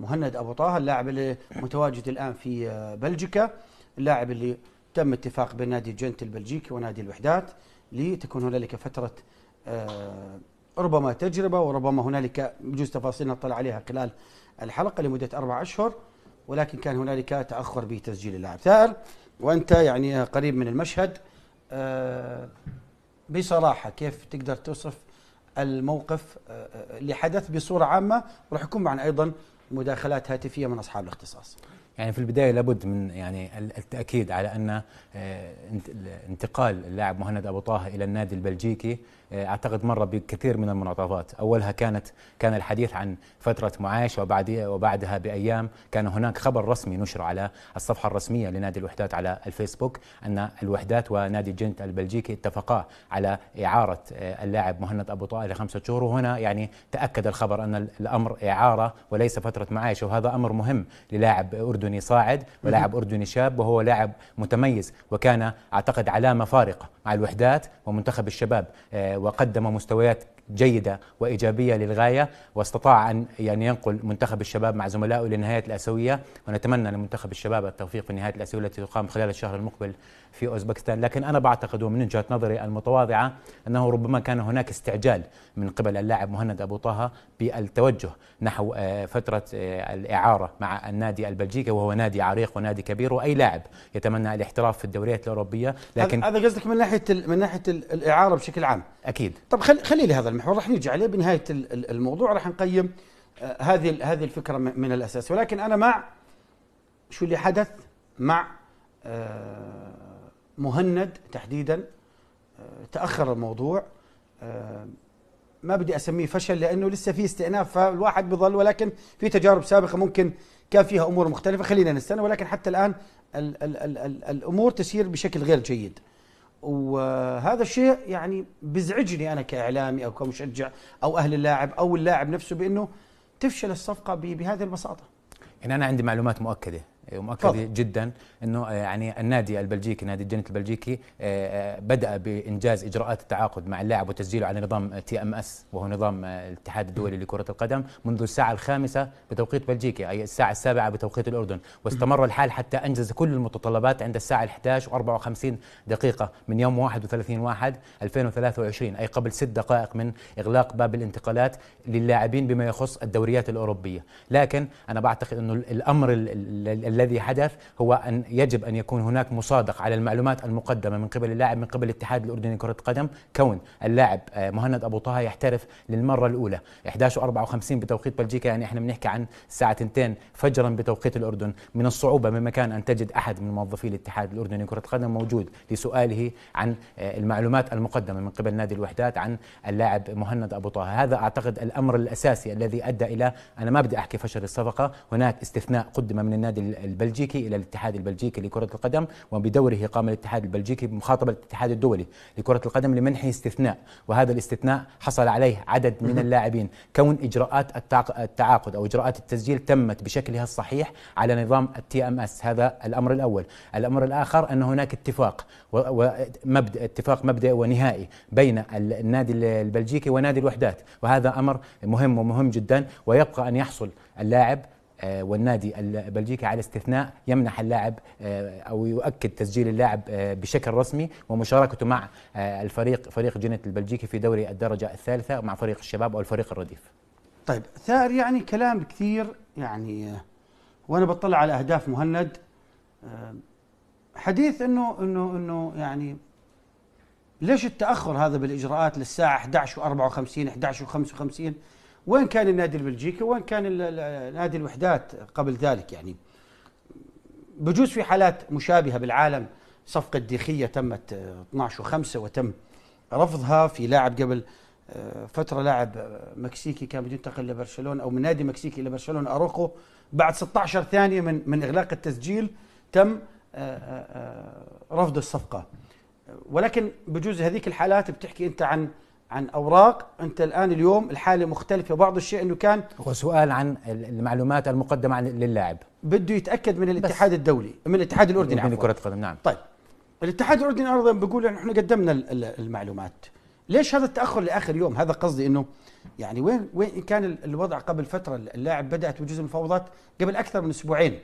مهند ابو طه اللاعب اللي متواجد الان في آه، بلجيكا اللاعب اللي تم اتفاق بين نادي جنت البلجيكي ونادي الوحدات لتكون هنالك فتره آه، ربما تجربه وربما هنالك بجوز تفاصيل نطلع عليها خلال الحلقه لمده اربع اشهر ولكن كان هنالك تاخر بتسجيل اللاعب ثائر وانت يعني قريب من المشهد آه، بصراحه كيف تقدر توصف الموقف اللي حدث بصوره عامه وراح يكون معنا ايضا مداخلات هاتفيه من اصحاب الاختصاص. يعني في البدايه لابد من يعني التاكيد على ان آه، انتقال اللاعب مهند ابو طه الى النادي البلجيكي آه، اعتقد مر بكثير من المناطفات، اولها كانت كان الحديث عن فتره معاش وبعد وبعدها بايام كان هناك خبر رسمي نشر على الصفحه الرسميه لنادي الوحدات على الفيسبوك ان الوحدات ونادي جنت البلجيكي اتفقا على اعاره آه، اللاعب مهند ابو طه لخمسه شهور وهنا يعني تاكد الخبر ان الامر اعاره وليس فتره فتره معايشه وهذا امر مهم للاعب اردني صاعد ولاعب اردني شاب وهو لاعب متميز وكان اعتقد علامه فارقه مع الوحدات ومنتخب الشباب آه، وقدم مستويات جيدة وإيجابية للغاية واستطاع أن يعني ينقل منتخب الشباب مع زملائه لنهاية الآسيوية ونتمنى لمنتخب الشباب التوفيق في نهاية الآسيوية التي تقام خلال الشهر المقبل في أوزبكستان لكن أنا بعتقد ومن وجهة نظري المتواضعة أنه ربما كان هناك استعجال من قبل اللاعب مهند أبو طه بالتوجه نحو آه، فترة آه، الإعارة مع النادي البلجيكي وهو نادي عريق ونادي كبير وأي لاعب يتمنى الاحتراف في الدوريات الأوروبية لكن هذا قصدك من ناحية من ناحية الإعارة بشكل عام اكيد طب خلي خلي لي هذا المحور راح نرجع عليه بنهايه الموضوع راح نقيم آه، هذه هذه الفكره من الاساس ولكن انا مع شو اللي حدث مع آه، مهند تحديدا آه، تاخر الموضوع ما بدي اسميه فشل لانه لسه في استئناف فالواحد بيظل ولكن في تجارب سابقه ممكن كان فيها امور مختلفه خلينا نستنى ولكن حتى الان الـ الـ الـ الـ الامور تسير بشكل غير جيد وهذا الشيء يعني بزعجني انا كاعلامي او كمشجع او اهل اللاعب او اللاعب نفسه بانه تفشل الصفقه بهذه البساطه. يعني انا عندي معلومات مؤكده ومؤكد جدا انه آه، يعني النادي البلجيكي نادي الجنت البلجيكي آه، آه، بدا بانجاز اجراءات التعاقد مع اللاعب وتسجيله على نظام تي ام اس وهو نظام الاتحاد الدولي لكره القدم منذ الساعه الخامسه بتوقيت بلجيكا اي الساعه السابعه بتوقيت الاردن واستمر الحال حتى انجز كل المتطلبات عند الساعه 11 و54 دقيقه من يوم 31 1 2023 اي قبل ست دقائق من اغلاق باب الانتقالات للاعبين بما يخص الدوريات الاوروبيه لكن انا بعتقد انه الامر الذي حدث هو أن يجب أن يكون هناك مصادق على المعلومات المقدمة من قبل اللاعب من قبل الاتحاد الأردني لكرة القدم كون اللاعب آه، مهند أبو طه يحترف للمرة الأولى 11:54 بتوقيت بلجيكا يعني احنا بنحكي عن الساعة 2 فجرا بتوقيت الأردن من الصعوبة من مكان أن تجد أحد من موظفي الاتحاد الأردني لكرة القدم موجود لسؤاله عن آه، المعلومات المقدمة من قبل نادي الوحدات عن اللاعب مهند أبو طه هذا أعتقد الأمر الأساسي الذي أدى إلى أنا ما بدي أحكي فشل الصفقة هناك استثناء قدم من النادي البلجيكي إلى الاتحاد البلجيكي لكرة القدم وبدوره قام الاتحاد البلجيكي بمخاطبة الاتحاد الدولي لكرة القدم لمنح استثناء وهذا الاستثناء حصل عليه عدد من اللاعبين كون إجراءات التعاقد أو إجراءات التسجيل تمت بشكلها الصحيح على نظام التي ام اس هذا الأمر الأول الأمر الآخر أن هناك اتفاق ومبدأ اتفاق مبدأ ونهائي بين النادي البلجيكي ونادي الوحدات وهذا أمر مهم ومهم جدا ويبقى أن يحصل اللاعب آه، والنادي البلجيكي على استثناء يمنح اللاعب آه، او يؤكد تسجيل اللاعب آه، بشكل رسمي ومشاركته مع الفريق فريق جنت البلجيكي في دوري الدرجه الثالثه مع فريق الشباب او الفريق الرديف. طيب ثائر يعني كلام كثير يعني وانا بطلع على اهداف مهند حديث انه انه انه يعني ليش التاخر هذا بالاجراءات للساعه 11 و54 11 و55 وين كان النادي البلجيكي وين كان نادي الوحدات قبل ذلك يعني بجوز في حالات مشابهه بالعالم صفقه ديخيه تمت 12 آه، و5 وتم رفضها في لاعب قبل آه، فتره لاعب آه، مكسيكي كان بده ينتقل لبرشلونه او من نادي مكسيكي لبرشلونه اروخو بعد 16 ثانيه من من اغلاق التسجيل تم رفض الصفقه ولكن بجوز هذيك الحالات بتحكي انت عن عن اوراق انت الان اليوم الحاله مختلفه بعض الشيء انه كان هو سؤال عن المعلومات المقدمه عن للاعب بده يتاكد من الاتحاد الدولي من الاتحاد الاردني عفوا كره قدم نعم طيب الاتحاد الاردني ايضا بيقول يعني احنا قدمنا المعلومات ليش هذا التاخر لاخر يوم هذا قصدي انه يعني وين وين كان الوضع قبل فتره اللاعب بدات وجوز المفاوضات قبل اكثر من اسبوعين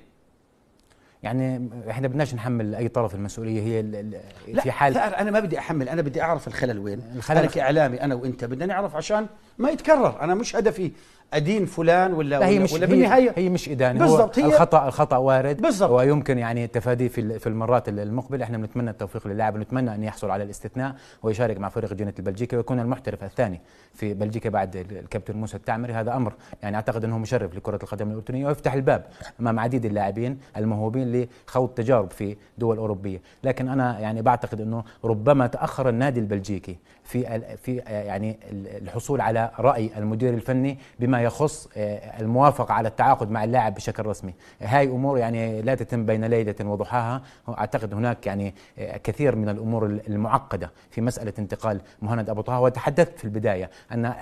يعني احنا بدناش نحمل اي طرف المسؤوليه هي لا في حال لا انا ما بدي احمل انا بدي اعرف الخلل وين الخلل انا كاعلامي انا وانت بدنا نعرف عشان ما يتكرر انا مش هدفي ادين فلان ولا ولا, مش ولا بالنهايه هي مش ادانه بالضبط هي الخطا الخطا وارد بالضبط ويمكن يعني تفاديه في في المرات المقبله احنا بنتمنى التوفيق للاعب ونتمنى ان يحصل على الاستثناء ويشارك مع فريق جنة البلجيكا ويكون المحترف الثاني في بلجيكا بعد الكابتن موسى التعمري هذا امر يعني اعتقد انه مشرف لكره القدم الاردنيه ويفتح الباب امام عديد اللاعبين الموهوبين لخوض تجارب في دول اوروبيه لكن انا يعني بعتقد انه ربما تاخر النادي البلجيكي في في يعني الحصول على راي المدير الفني بما يخص آه، الموافقة على التعاقد مع اللاعب بشكل رسمي هاي أمور يعني لا تتم بين ليلة وضحاها أعتقد هناك يعني آه، كثير من الأمور المعقدة في مسألة انتقال مهند أبو طه وتحدثت في البداية أن آه،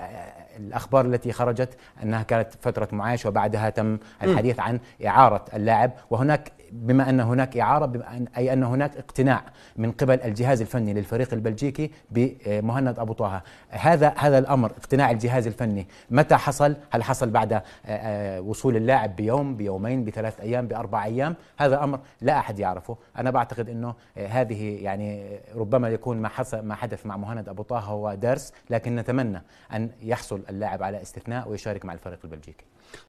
الأخبار التي خرجت أنها كانت فترة معاش وبعدها تم الحديث عن إعارة اللاعب وهناك بما ان هناك اعاره بما أن اي ان هناك اقتناع من قبل الجهاز الفني للفريق البلجيكي بمهند ابو طه هذا هذا الامر اقتناع الجهاز الفني متى حصل هل حصل بعد آه، آه، وصول اللاعب بيوم بيومين بثلاث أيام بأربع أيام هذا أمر لا أحد يعرفه أنا بعتقد أنه آه، هذه يعني ربما يكون ما, حصل ما حدث مع مهند أبو طه هو درس لكن نتمنى أن يحصل اللاعب على استثناء ويشارك مع الفريق البلجيكي